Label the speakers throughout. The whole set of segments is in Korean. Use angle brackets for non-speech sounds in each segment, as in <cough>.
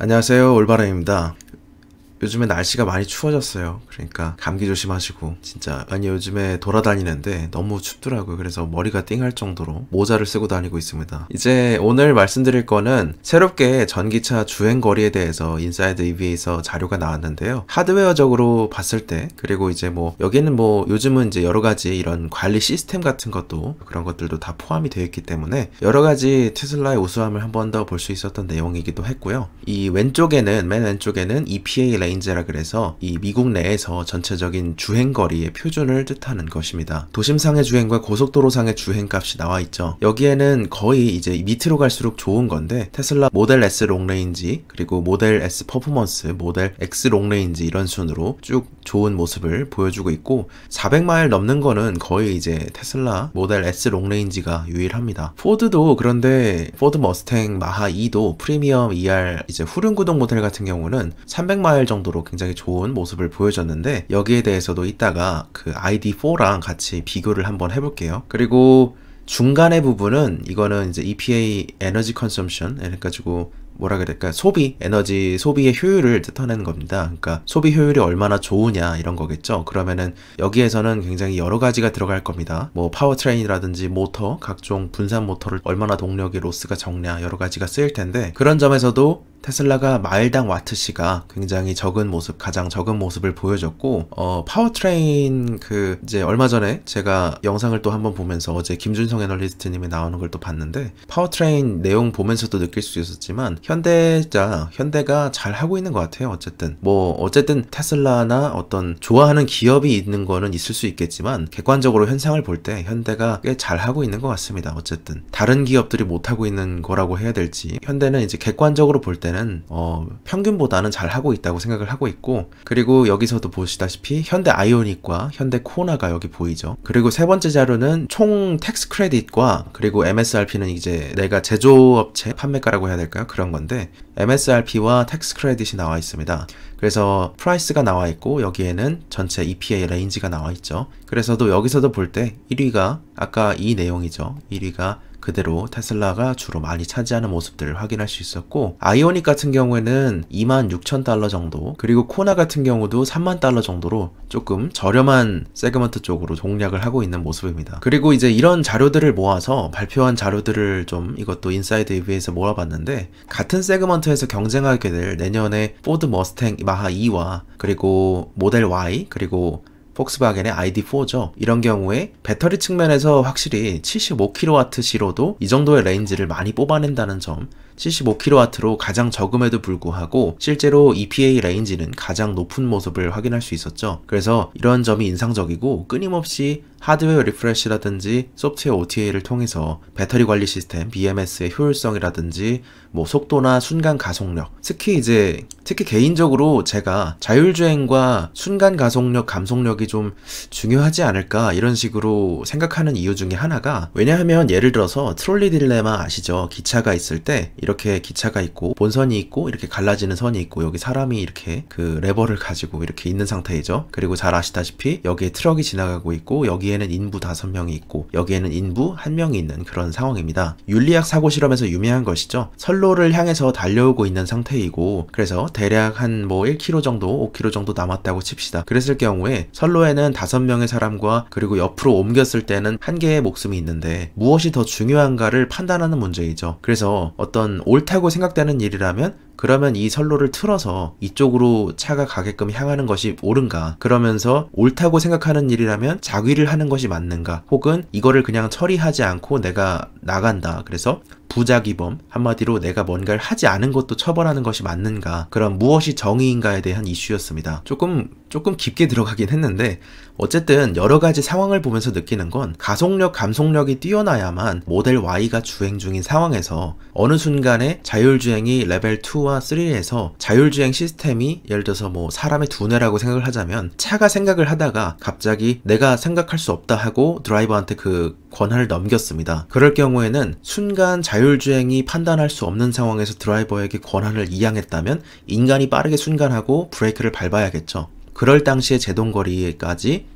Speaker 1: 안녕하세요 올바람입니다. 요즘에 날씨가 많이 추워졌어요. 그러니까 감기 조심하시고 진짜 아니 요즘에 돌아다니는데 너무 춥더라고요. 그래서 머리가 띵할 정도로 모자를 쓰고 다니고 있습니다. 이제 오늘 말씀드릴 거는 새롭게 전기차 주행 거리에 대해서 인사이드 EV에서 자료가 나왔는데요. 하드웨어적으로 봤을 때 그리고 이제 뭐 여기는 뭐 요즘은 이제 여러 가지 이런 관리 시스템 같은 것도 그런 것들도 다 포함이 되어 있기 때문에 여러 가지 테슬라의 우수함을 한 번 더 볼 수 있었던 내용이기도 했고요. 이 왼쪽에는 맨 왼쪽에는 EPA 레 레인지라 그래서 이 미국 내에서 전체적인 주행거리의 표준을 뜻하는 것입니다. 도심상의 주행과 고속도로상의 주행값이 나와 있죠. 여기에는 거의 이제 밑으로 갈수록 좋은 건데 테슬라 모델 S 롱레인지 그리고 모델 S 퍼포먼스, 모델 X 롱레인지 이런 순으로 쭉 좋은 모습을 보여주고 있고 400마일 넘는 거는 거의 이제 테슬라 모델 S 롱레인지가 유일합니다. 포드도 그런데 포드 머스탱 마하 2도 프리미엄 ER 이제 후륜구동 모델 같은 경우는 300마일 정도 정도로 굉장히 좋은 모습을 보여줬는데 여기에 대해서도 이따가 그 ID4랑 같이 비교를 한번 해볼게요. 그리고 중간의 부분은 이거는 이제 EPA 에너지 컨섬션 해가지고 뭐라 그래야 될까 소비 에너지 소비의 효율을 뜻하는 겁니다 그러니까 소비 효율이 얼마나 좋으냐 이런 거겠죠 그러면은 여기에서는 굉장히 여러 가지가 들어갈 겁니다 뭐 파워트레인이라든지 모터 각종 분산 모터를 얼마나 동력의 로스가 적냐 여러 가지가 쓰일 텐데 그런 점에서도 테슬라가 마일당 와트시가 굉장히 적은 모습, 가장 적은 모습을 보여줬고, 어, 파워트레인 그, 이제 얼마 전에 제가 영상을 또 한번 보면서 어제 김준성 김성 애널리스트님이 나오는 걸 또 봤는데 파워트레인 내용 보면서도 느낄 수 있었지만 현대자 현대가 잘 하고 있는 것 같아요. 어쨌든 뭐 어쨌든 테슬라나 어떤 좋아하는 기업이 있는 거는 있을 수 있겠지만 객관적으로 현상을 볼 때 현대가 꽤 잘 하고 있는 것 같습니다. 어쨌든 다른 기업들이 못 하고 있는 거라고 해야 될지 현대는 이제 객관적으로 볼 때는 어, 평균보다는 잘 하고 있다고 생각을 하고 있고 그리고 여기서도 보시다시피 현대 아이오닉과 현대 코나가 여기 보이죠. 그리고 세 번째 자료는 총 텍스 크레 크레딧과 그리고 MSRP는 이제 내가 제조업체 판매가라고 해야 될까요? 그런 건데 MSRP와 텍스 크레딧이 나와 있습니다. 그래서 프라이스가 나와 있고 여기에는 전체 EPA 레인지가 나와 있죠. 그래서도 여기서도 볼 때 1위가 아까 이 내용이죠. 1위가 그대로 테슬라가 주로 많이 차지하는 모습들을 확인할 수 있었고 아이오닉 같은 경우에는 26,000달러 정도 그리고 코나 같은 경우도 3만 달러 정도로 조금 저렴한 세그먼트 쪽으로 동략을 하고 있는 모습입니다. 그리고 이제 이런 자료들을 모아서 발표한 자료들을 좀 이것도 인사이드 리뷰에서 모아봤는데 같은 세그먼트에서 경쟁하게 될 내년에 포드 머스탱 마하 2와 그리고 모델 Y 그리고 폭스바겐의 ID4죠. 이런 경우에 배터리 측면에서 확실히 75kWh로도 이 정도의 레인지를 많이 뽑아낸다는 점 75kW로 가장 적음에도 불구하고 실제로 EPA 레인지는 가장 높은 모습을 확인할 수 있었죠. 그래서 이런 점이 인상적이고 끊임없이 하드웨어 리프레시라든지 소프트웨어 OTA를 통해서 배터리 관리 시스템 BMS의 효율성이라든지 뭐 속도나 순간 가속력 특히 이제 특히 개인적으로 제가 자율주행과 순간 가속력 감속력이 좀 중요하지 않을까 이런 식으로 생각하는 이유 중에 하나가 왜냐하면 예를 들어서 트롤리 딜레마 아시죠 기차가 있을 때 이렇게 기차가 있고 본선이 있고 이렇게 갈라지는 선이 있고 여기 사람이 이렇게 그 레버를 가지고 이렇게 있는 상태이죠. 그리고 잘 아시다시피 여기에 트럭이 지나가고 있고 여기에는 인부 다섯 명이 있고 여기에는 인부 한 명이 있는 그런 상황입니다. 윤리학 사고 실험에서 유명한 것이죠. 선로를 향해서 달려오고 있는 상태이고 그래서 대략 한 뭐 1km 정도 5km 정도 남았다고 칩시다. 그랬을 경우에 선로에는 다섯 명의 사람과 그리고 옆으로 옮겼을 때는 한 개의 목숨이 있는데 무엇이 더 중요한가를 판단하는 문제이죠. 그래서 어떤 옳다고 생각되는 일이라면 그러면 이 선로를 틀어서 이쪽으로 차가 가게끔 향하는 것이 옳은가? 그러면서 옳다고 생각하는 일이라면 자위를 하는 것이 맞는가? 혹은 이거를 그냥 처리하지 않고 내가 나간다. 그래서 부작위범 한마디로 내가 뭔가를 하지 않은 것도 처벌하는 것이 맞는가 그런 무엇이 정의인가에 대한 이슈였습니다 조금 조금 깊게 들어가긴 했는데 어쨌든 여러 가지 상황을 보면서 느끼는 건 가속력 감속력이 뛰어나야만 모델 Y가 주행 중인 상황에서 어느 순간에 자율주행이 레벨 2와 2와 3에서 자율주행 시스템이 예를 들어서 뭐 사람의 두뇌라고 생각을 하자면 차가 생각을 하다가 갑자기 내가 생각할 수 없다 하고 드라이버한테 그 권한을 넘겼습니다. 그럴 경우에는 순간 자율주행이 판단할 수 없는 상황에서 드라이버에게 권한을 이양했다면 인간이 빠르게 순간하고 브레이크를 밟아야겠죠. 그럴 당시의 제동거리까지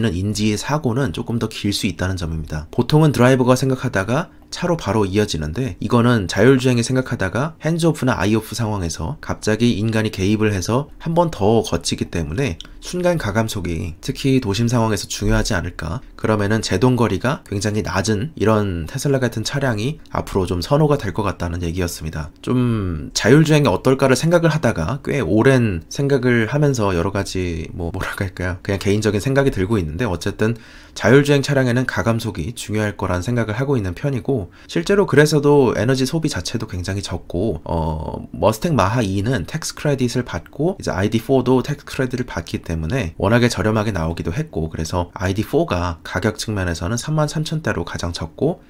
Speaker 1: 이어지는 인지의 사고는 조금 더 길 수 있다는 점입니다. 보통은 드라이버가 생각하다가 차로 바로 이어지는데 이거는 자율주행이 생각하다가 핸즈오프나 아이오프 상황에서 갑자기 인간이 개입을 해서 한 번 더 거치기 때문에 순간 가감속이 특히 도심 상황에서 중요하지 않을까 그러면은 제동거리가 굉장히 낮은 이런 테슬라 같은 차량이 앞으로 좀 선호가 될 것 같다는 얘기였습니다 좀 자율주행이 어떨까를 생각을 하다가 꽤 오랜 생각을 하면서 여러 가지 뭐 뭐랄까 할까요 그냥 개인적인 생각이 들고 있는데 어쨌든 자율주행 차량에는 가감속이 중요할 거란 생각을 하고 있는 편이고 실제로 그래서도 에너지 소비 자체도 굉장히 적고 어, 머스탱 마하 2는 텍스 크레딧을 받고 이제 ID4도 텍스 크레딧을 받기 때문에 워낙에 저렴하게 나오기도 했고 그래서 ID4가 가격 측면에서는 33,000대로 가장 적고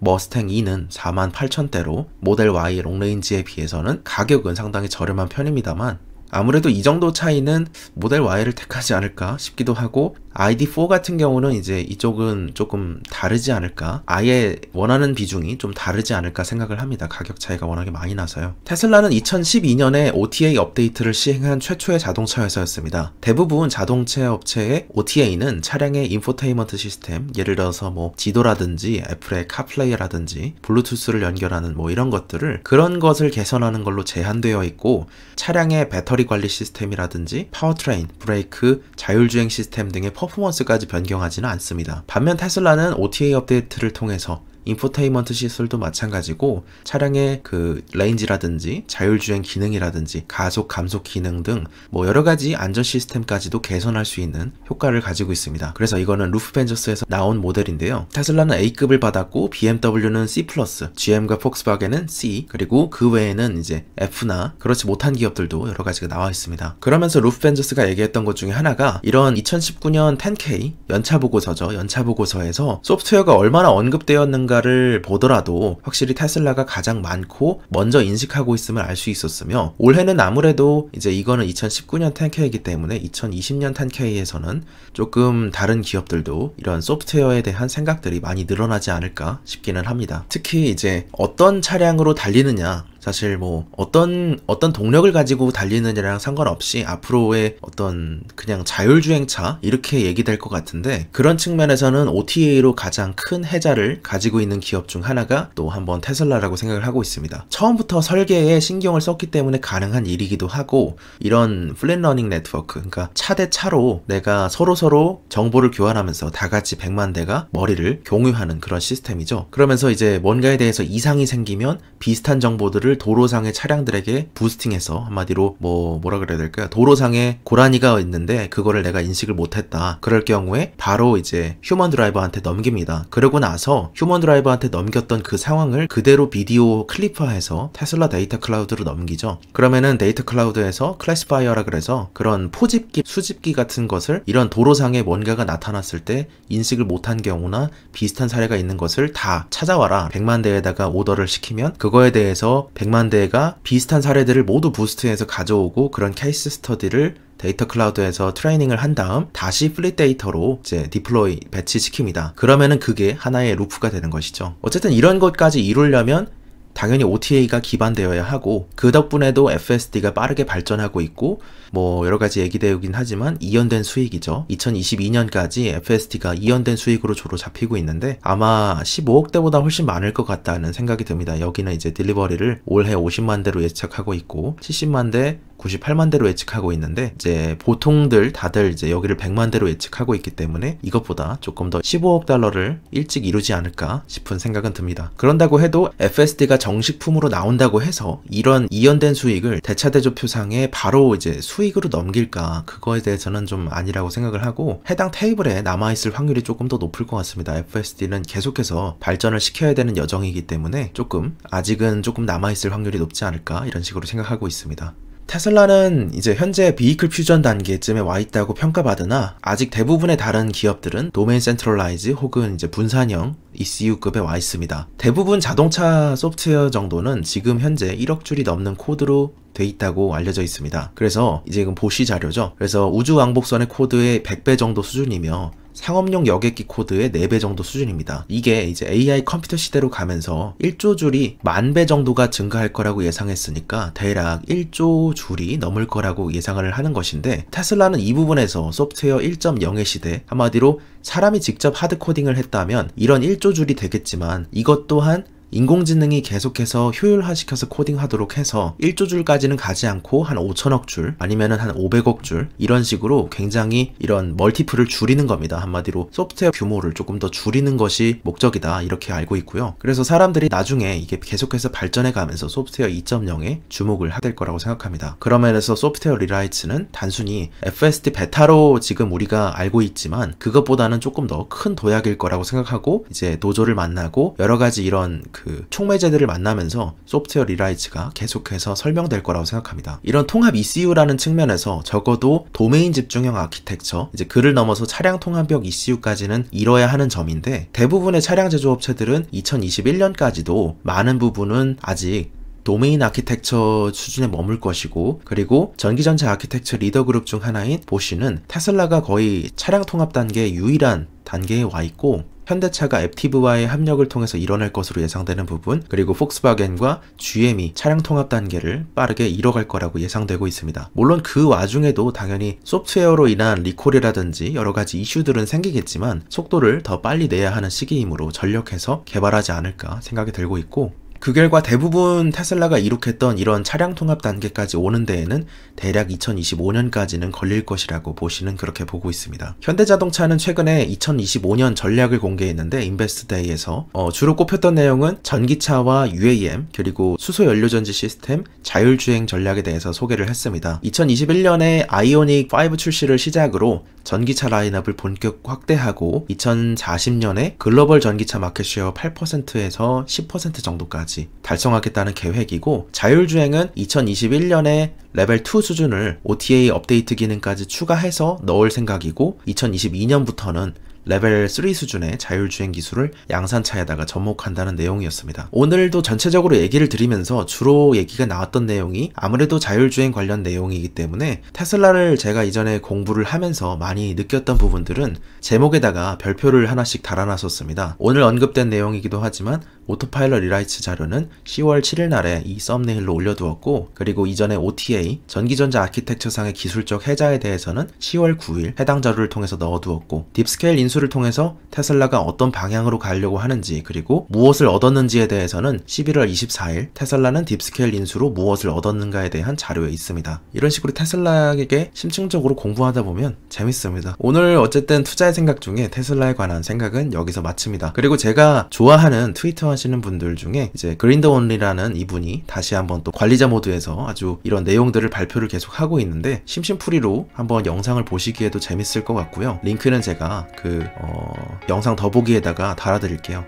Speaker 1: 머스탱 2는 48,000대로 모델 Y 롱레인지에 비해서는 가격은 상당히 저렴한 편입니다만 아무래도 이 정도 차이는 모델 Y를 택하지 않을까 싶기도 하고 ID4 같은 경우는 이제 이쪽은 조금 다르지 않을까 아예 원하는 비중이 좀 다르지 않을까 생각을 합니다 가격 차이가 워낙에 많이 나서요 테슬라는 2012년에 OTA 업데이트를 시행한 최초의 자동차 회사였습니다 대부분 자동차 업체의 OTA는 차량의 인포테인먼트 시스템 예를 들어서 뭐 지도라든지 애플의 카플레이라든지 블루투스를 연결하는 뭐 이런 것들을 그런 것을 개선하는 걸로 제한되어 있고 차량의 배터리 배터리 관리 시스템이라든지 파워트레인, 브레이크, 자율주행 시스템 등의 퍼포먼스까지 변경하지는 않습니다. 반면 테슬라는 OTA 업데이트를 통해서 인포테인먼트 시술도 마찬가지고 차량의 그 레인지라든지 자율주행 기능이라든지 가속 감속 기능 등 뭐 여러가지 안전 시스템까지도 개선할 수 있는 효과를 가지고 있습니다. 그래서 이거는 루프벤저스에서 나온 모델인데요. 테슬라는 A급을 받았고 BMW는 C+, GM과 폭스바겐은 C, 그리고 그 외에는 이제 F나 그렇지 못한 기업들도 여러가지가 나와 있습니다. 그러면서 루프벤저스가 얘기했던 것 중에 하나가 이런 2019년 10K 연차 보고서죠. 연차 보고서에서 소프트웨어가 얼마나 언급되었는가 주가를 보더라도 확실히 테슬라가 가장 많고 먼저 인식하고 있음을 알 수 있었으며 올해는 아무래도 이제 이거는 2019년 10K이기 때문에 2020년 10K에서는 조금 다른 기업들도 이런 소프트웨어에 대한 생각들이 많이 늘어나지 않을까 싶기는 합니다. 특히 이제 어떤 차량으로 달리느냐 사실 뭐 어떤 어떤 동력을 가지고 달리느냐랑 상관없이 앞으로의 어떤 그냥 자율주행차 이렇게 얘기될 것 같은데 그런 측면에서는 OTA로 가장 큰 해자를 가지고 있는 기업 중 하나가 또 한번 테슬라라고 생각을 하고 있습니다. 처음부터 설계에 신경을 썼기 때문에 가능한 일이기도 하고 이런 플랜러닝 네트워크 그러니까 차대 차로 내가 서로 서로 정보를 교환하면서 다 같이 100만 대가 머리를 공유하는 그런 시스템이죠. 그러면서 이제 뭔가에 대해서 이상이 생기면 비슷한 정보들을 도로상의 차량들에게 부스팅해서 한마디로 뭐 뭐라 그래야 될까요? 도로상에 고라니가 있는데 그거를 내가 인식을 못했다. 그럴 경우에 바로 이제 휴먼 드라이버한테 넘깁니다. 그러고 나서 휴먼 드라이버한테 넘겼던 그 상황을 그대로 비디오 클리퍼해서 테슬라 데이터 클라우드로 넘기죠. 그러면은 데이터 클라우드에서 클래스파이어라 그래서 그런 포집기, 수집기 같은 것을 이런 도로상에 뭔가가 나타났을 때 인식을 못한 경우나 비슷한 사례가 있는 것을 다 찾아와라. 100만 대에다가 오더를 시키면 그거에 대해서 100 100만 대가 비슷한 사례들을 모두 부스트해서 가져오고 그런 케이스 스터디를 데이터 클라우드에서 트레이닝을 한 다음 다시 플릿 데이터로 이제 디플로이 배치시킵니다. 그러면은 그게 하나의 루프가 되는 것이죠. 어쨌든 이런 것까지 이루려면 당연히 OTA가 기반되어야 하고 그 덕분에도 FSD가 빠르게 발전하고 있고 뭐 여러 가지 얘기되긴 하지만 이연된 수익이죠. 2022년까지 FSD가 이연된 수익으로 주로 잡히고 있는데 아마 15억 대보다 훨씬 많을 것 같다는 생각이 듭니다. 여기는 이제 딜리버리를 올해 50만 대로 예측하고 있고 70만 대 98만 대로 예측하고 있는데 이제 보통들 다들 이제 여기를 100만 대로 예측하고 있기 때문에 이것보다 조금 더 15억 달러를 일찍 이루지 않을까 싶은 생각은 듭니다. 그런다고 해도 FSD가 정식품으로 나온다고 해서 이런 이연된 수익을 대차대조표상에 바로 이제 수익으로 넘길까 그거에 대해서는 좀 아니라고 생각을 하고 해당 테이블에 남아있을 확률이 조금 더 높을 것 같습니다. FSD는 계속해서 발전을 시켜야 되는 여정이기 때문에 조금 아직은 조금 남아있을 확률이 높지 않을까 이런 식으로 생각하고 있습니다. 테슬라는 이제 현재 비이클 퓨전 단계쯤에 와 있다고 평가받으나 아직 대부분의 다른 기업들은 도메인 센트럴라이즈 혹은 이제 분산형 ECU급에 와 있습니다. 대부분 자동차 소프트웨어 정도는 지금 현재 1억 줄이 넘는 코드로 돼 있다고 알려져 있습니다. 그래서 이제 이건 보시 자료죠. 그래서 우주 왕복선의 코드의 100배 정도 수준이며 상업용 여객기 코드의 4배 정도 수준입니다. 이게 이제 AI 컴퓨터 시대로 가면서 1조 줄이 만 배 정도가 증가할 거라고 예상했으니까 대략 1조 줄이 넘을 거라고 예상을 하는 것인데 테슬라는 이 부분에서 소프트웨어 1.0의 시대 한마디로 사람이 직접 하드코딩을 했다면 이런 1조 줄이 되겠지만 이것 또한 인공지능이 계속해서 효율화시켜서 코딩하도록 해서 1조 줄까지는 가지 않고 한 5천억 줄 아니면 한 500억 줄 이런 식으로 굉장히 이런 멀티플을 줄이는 겁니다. 한마디로 소프트웨어 규모를 조금 더 줄이는 것이 목적이다 이렇게 알고 있고요. 그래서 사람들이 나중에 이게 계속해서 발전해 가면서 소프트웨어 2.0에 주목을 하될 거라고 생각합니다. 그런 면에서 소프트웨어 리라이츠는 단순히 FSD 베타로 지금 우리가 알고 있지만 그것보다는 조금 더 큰 도약일 거라고 생각하고 이제 노조를 만나고 여러 가지 이런 그 촉매제들을 만나면서 소프트웨어 리라이츠가 계속해서 설명될 거라고 생각합니다. 이런 통합 ECU라는 측면에서 적어도 도메인 집중형 아키텍처, 이제 그를 넘어서 차량 통합형 ECU까지는 이뤄야 하는 점인데 대부분의 차량 제조업체들은 2021년까지도 많은 부분은 아직 도메인 아키텍처 수준에 머물 것이고 그리고 전기전체 아키텍처 리더 그룹 중 하나인 보쉬는 테슬라가 거의 차량 통합 단계 유일한 단계에 와 있고 현대차가 앱티브와의 합력을 통해서 이뤄낼 것으로 예상되는 부분, 그리고 폭스바겐과 GM이 차량 통합 단계를 빠르게 이뤄갈 거라고 예상되고 있습니다. 물론 그 와중에도 당연히 소프트웨어로 인한 리콜이라든지 여러 가지 이슈들은 생기겠지만 속도를 더 빨리 내야 하는 시기이므로 전력해서 개발하지 않을까 생각이 들고 있고 그 결과 대부분 테슬라가 이룩했던 이런 차량 통합 단계까지 오는 데에는 대략 2025년까지는 걸릴 것이라고 보시는 그렇게 보고 있습니다. 현대자동차는 최근에 2025년 전략을 공개했는데 인베스트데이에서 어, 주로 꼽혔던 내용은 전기차와 UAM 그리고 수소연료전지 시스템 자율주행 전략에 대해서 소개를 했습니다. 2021년에 아이오닉 5 출시를 시작으로 전기차 라인업을 본격 확대하고 2040년에 글로벌 전기차 마켓 쉐어 8%에서 10% 정도까지 2030년까지 달성하겠다는 계획이고 자율주행은 2021년에 레벨 2 수준을 OTA 업데이트 기능까지 추가해서 넣을 생각이고 2022년부터는 레벨 3 수준의 자율주행 기술을 양산차에다가 접목한다는 내용이었습니다. 오늘도 전체적으로 얘기를 드리면서 주로 얘기가 나왔던 내용이 아무래도 자율주행 관련 내용이기 때문에 테슬라를 제가 이전에 공부를 하면서 많이 느꼈던 부분들은 제목에다가 별표를 하나씩 달아놨었습니다. 오늘 언급된 내용이기도 하지만 오토파일럿 리라이츠 자료는 10월 7일 날에 이 썸네일로 올려두었고 그리고 이전에 OTA 전기전자 아키텍처상의 기술적 해자에 대해서는 10월 9일 해당 자료를 통해서 넣어두었고 딥스케일 인수 인수를 통해서 테슬라가 어떤 방향으로 가려고 하는지 그리고 무엇을 얻었는지에 대해서는 11월 24일 테슬라는 딥스케일 인수로 무엇을 얻었는가에 대한 자료에 있습니다. 이런 식으로 테슬라에게 심층적으로 공부하다 보면 재밌습니다. 오늘 어쨌든 투자의 생각 중에 테슬라에 관한 생각은 여기서 마칩니다. 그리고 제가 좋아하는 트위터 하시는 분들 중에 이제 그린더 온리라는 이분이 다시 한번 또 관리자 모드에서 아주 이런 내용들을 발표를 계속 하고 있는데 심심풀이로 한번 영상을 보시기에도 재밌을 것 같고요. 링크는 제가 그 어, 영상 더보기에다가 달아드릴게요.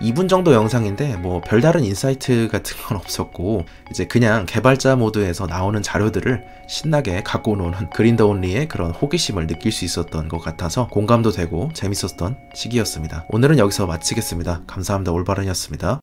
Speaker 1: 2분 정도 영상인데 뭐 별다른 인사이트 같은 건 <laughs> 없었고 이제 그냥 개발자 모드에서 나오는 자료들을 신나게 갖고 노는 그린더온리의 그런 호기심을 느낄 수 있었던 것 같아서 공감도 되고 재밌었던 시기였습니다. 오늘은 여기서 마치겠습니다. 감사합니다. 올바른이었습니다.